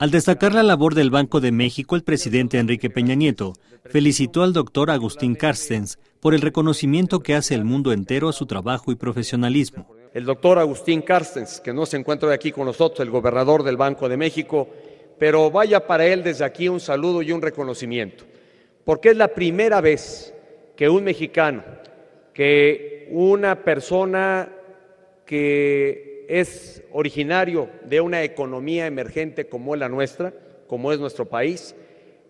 Al destacar la labor del Banco de México, el presidente Enrique Peña Nieto felicitó al doctor Agustín Carstens por el reconocimiento que hace el mundo entero a su trabajo y profesionalismo. El doctor Agustín Carstens, que no se encuentra aquí con nosotros, el gobernador del Banco de México, pero vaya para él desde aquí un saludo y un reconocimiento, porque es la primera vez que un mexicano, que una persona que es originario de una economía emergente como la nuestra, como es nuestro país,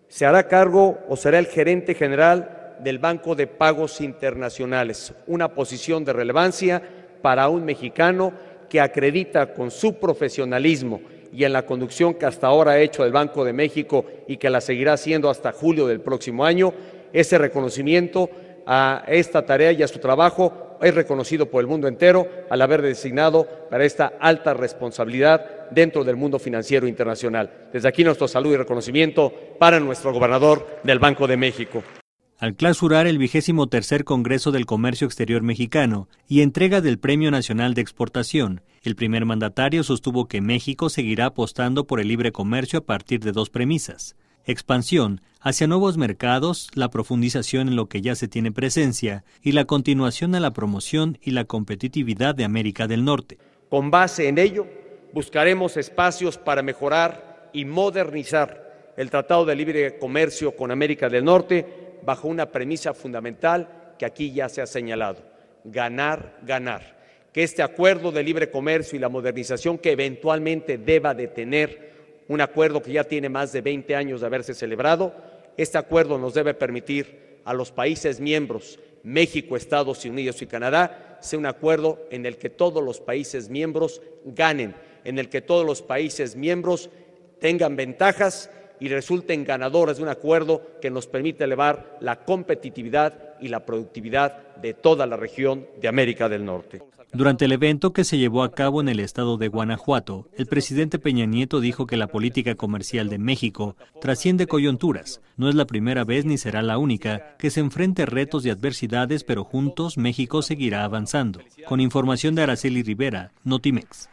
se hará cargo o será el gerente general del Banco de Pagos Internacionales, una posición de relevancia para un mexicano que acredita con su profesionalismo y en la conducción que hasta ahora ha hecho el Banco de México y que la seguirá haciendo hasta julio del próximo año, ese reconocimiento a esta tarea y a su trabajo es reconocido por el mundo entero al haber designado para esta alta responsabilidad dentro del mundo financiero internacional. Desde aquí nuestro saludo y reconocimiento para nuestro gobernador del Banco de México. Al clausurar el vigésimo tercer Congreso del Comercio Exterior Mexicano y entrega del Premio Nacional de Exportación, el primer mandatario sostuvo que México seguirá apostando por el libre comercio a partir de dos premisas expansión hacia nuevos mercados, la profundización en lo que ya se tiene presencia y la continuación a la promoción y la competitividad de América del Norte. Con base en ello, buscaremos espacios para mejorar y modernizar el Tratado de Libre Comercio con América del Norte bajo una premisa fundamental que aquí ya se ha señalado, ganar, ganar, que este acuerdo de libre comercio y la modernización que eventualmente deba de tener un acuerdo que ya tiene más de 20 años de haberse celebrado. Este acuerdo nos debe permitir a los países miembros, México, Estados Unidos y Canadá, ser un acuerdo en el que todos los países miembros ganen, en el que todos los países miembros tengan ventajas y resulten ganadoras de un acuerdo que nos permite elevar la competitividad y la productividad de toda la región de América del Norte. Durante el evento que se llevó a cabo en el estado de Guanajuato, el presidente Peña Nieto dijo que la política comercial de México trasciende coyunturas. No es la primera vez ni será la única que se enfrente retos y adversidades, pero juntos México seguirá avanzando. Con información de Araceli Rivera, Notimex.